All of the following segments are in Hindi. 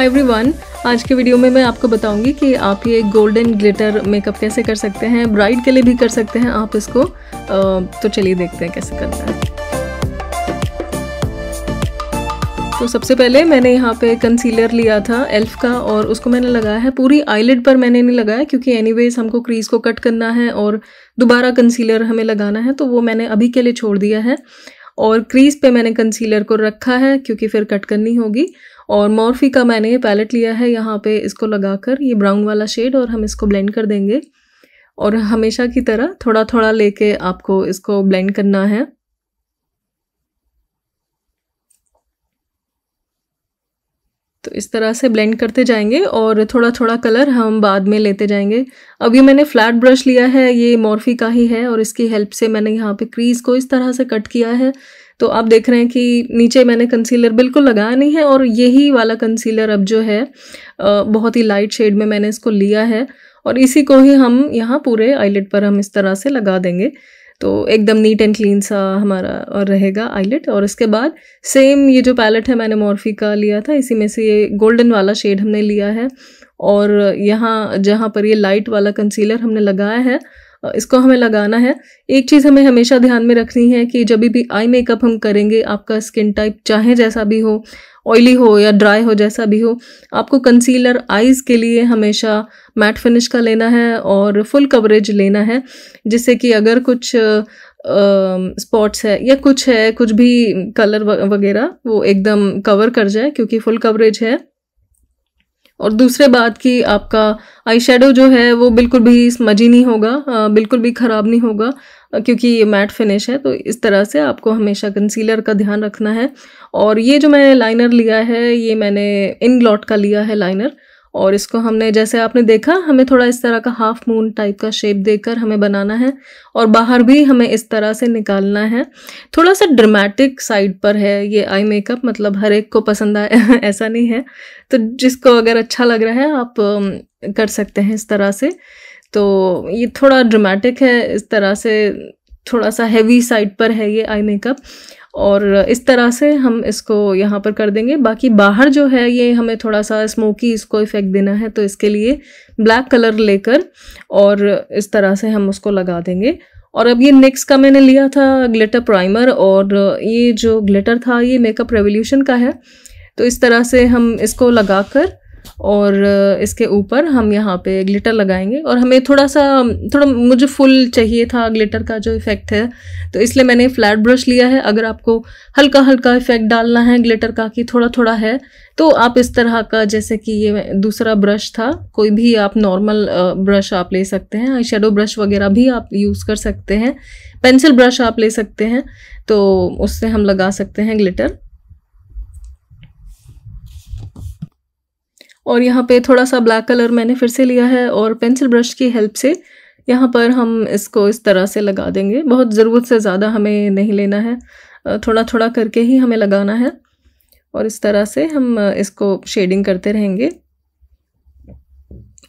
हाय एवरीवन आज के वीडियो में मैं आपको बताऊंगी कि आप ये गोल्डन ग्लिटर मेकअप कैसे कर सकते हैं ब्राइड के लिए भी कर सकते हैं आप इसको तो चलिए देखते हैं कैसे करना है तो सबसे पहले मैंने यहाँ पे कंसीलर लिया था एल्फ का और उसको मैंने लगाया है पूरी आईलिड पर मैंने नहीं लगाया क्योंकि एनीवेज हमको क्रीज को कट करना है और दोबारा कंसीलर हमें लगाना है तो वो मैंने अभी के लिए छोड़ दिया है और क्रीज पे मैंने कंसीलर को रखा है क्योंकि फिर कट करनी होगी और मॉर्फी का मैंने ये पैलेट लिया है यहाँ पे इसको लगाकर ये ब्राउन वाला शेड और हम इसको ब्लेंड कर देंगे और हमेशा की तरह थोड़ा थोड़ा लेके आपको इसको ब्लेंड करना है तो इस तरह से ब्लेंड करते जाएंगे और थोड़ा थोड़ा कलर हम बाद में लेते जाएंगे अब ये मैंने फ्लैट ब्रश लिया है ये मॉर्फी का ही है और इसकी हेल्प से मैंने यहाँ पे क्रीज़ को इस तरह से कट किया है तो आप देख रहे हैं कि नीचे मैंने कंसीलर बिल्कुल लगाया नहीं है और यही वाला कंसीलर अब जो है बहुत ही लाइट शेड में मैंने इसको लिया है और इसी को ही हम यहाँ पूरे आईलेट पर हम इस तरह से लगा देंगे तो एकदम नीट एंड क्लीन सा हमारा और रहेगा आईलेट और इसके बाद सेम ये जो पैलेट है मैंने मॉर्फी का लिया था इसी में से ये गोल्डन वाला शेड हमने लिया है और यहाँ जहाँ पर ये लाइट वाला कंसीलर हमने लगाया है इसको हमें लगाना है एक चीज़ हमें हमेशा ध्यान में रखनी है कि जब भी आई मेकअप हम करेंगे आपका स्किन टाइप चाहे जैसा भी हो ऑयली हो या ड्राई हो जैसा भी हो आपको कंसीलर आइज़ के लिए हमेशा मैट फिनिश का लेना है और फुल कवरेज लेना है जिससे कि अगर कुछ स्पॉट्स है या कुछ है कुछ भी कलर वगैरह वो एकदम कवर कर जाए क्योंकि फुल कवरेज है और दूसरे बात कि आपका आई शेडो जो है वो बिल्कुल भी स्मजी नहीं होगा बिल्कुल भी ख़राब नहीं होगा क्योंकि ये मैट फिनिश है तो इस तरह से आपको हमेशा कंसीलर का ध्यान रखना है और ये जो मैंने लाइनर लिया है ये मैंने इन लॉट का लिया है लाइनर और इसको हमने जैसे आपने देखा हमें थोड़ा इस तरह का हाफ मून टाइप का शेप देकर हमें बनाना है और बाहर भी हमें इस तरह से निकालना है थोड़ा सा ड्रामेटिक साइड पर है ये आई मेकअप मतलब हर एक को पसंद आया ऐसा नहीं है तो जिसको अगर अच्छा लग रहा है आप कर सकते हैं इस तरह से तो ये थोड़ा ड्रामेटिक है इस तरह से थोड़ा सा हैवी साइड पर है ये आई मेकअप और इस तरह से हम इसको यहाँ पर कर देंगे बाकी बाहर जो है ये हमें थोड़ा सा स्मोकी इसको इफ़ेक्ट देना है तो इसके लिए ब्लैक कलर लेकर और इस तरह से हम उसको लगा देंगे और अब ये नेक्स्ट का मैंने लिया था ग्लिटर प्राइमर और ये जो ग्लिटर था ये मेकअप रेवोल्यूशन का है तो इस तरह से हम इसको लगा कर और इसके ऊपर हम यहाँ पे ग्लिटर लगाएंगे और हमें थोड़ा सा थोड़ा मुझे फुल चाहिए था ग्लिटर का जो इफ़ेक्ट है तो इसलिए मैंने फ्लैट ब्रश लिया है अगर आपको हल्का हल्का इफ़ेक्ट डालना है ग्लिटर का कि थोड़ा थोड़ा है तो आप इस तरह का जैसे कि ये दूसरा ब्रश था कोई भी आप नॉर्मल ब्रश आप ले सकते हैं आई शेडो ब्रश वगैरह भी आप यूज़ कर सकते हैं पेंसिल ब्रश आप ले सकते हैं तो उससे हम लगा सकते हैं ग्लिटर और यहाँ पे थोड़ा सा ब्लैक कलर मैंने फिर से लिया है और पेंसिल ब्रश की हेल्प से यहाँ पर हम इसको इस तरह से लगा देंगे बहुत ज़रूरत से ज़्यादा हमें नहीं लेना है थोड़ा थोड़ा करके ही हमें लगाना है और इस तरह से हम इसको शेडिंग करते रहेंगे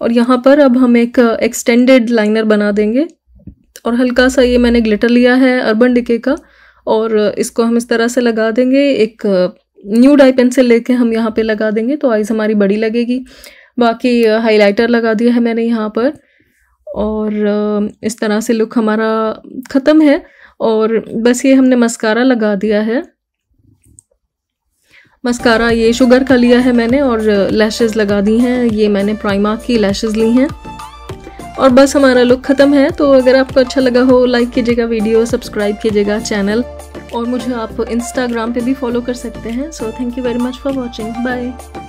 और यहाँ पर अब हम एक एक्सटेंडेड लाइनर बना देंगे और हल्का सा ये मैंने ग्लिटर लिया है अर्बन डिके का और इसको हम इस तरह से लगा देंगे एक न्यू डाई पेंसिल लेके हम यहाँ पे लगा देंगे तो आइज़ हमारी बड़ी लगेगी बाकी हाइलाइटर लगा दिया है मैंने यहाँ पर और इस तरह से लुक हमारा ख़त्म है और बस ये हमने मस्कारा लगा दिया है मस्कारा ये शुगर का लिया है मैंने और लैशेज़ लगा दी हैं ये मैंने प्राइमा की लैशेज़ ली हैं और बस हमारा लुक ख़त्म है तो अगर आपको अच्छा लगा हो लाइक कीजिएगा वीडियो सब्सक्राइब कीजिएगा चैनल और मुझे आप इंस्टाग्राम पे भी फॉलो कर सकते हैं so thank you very much for watching bye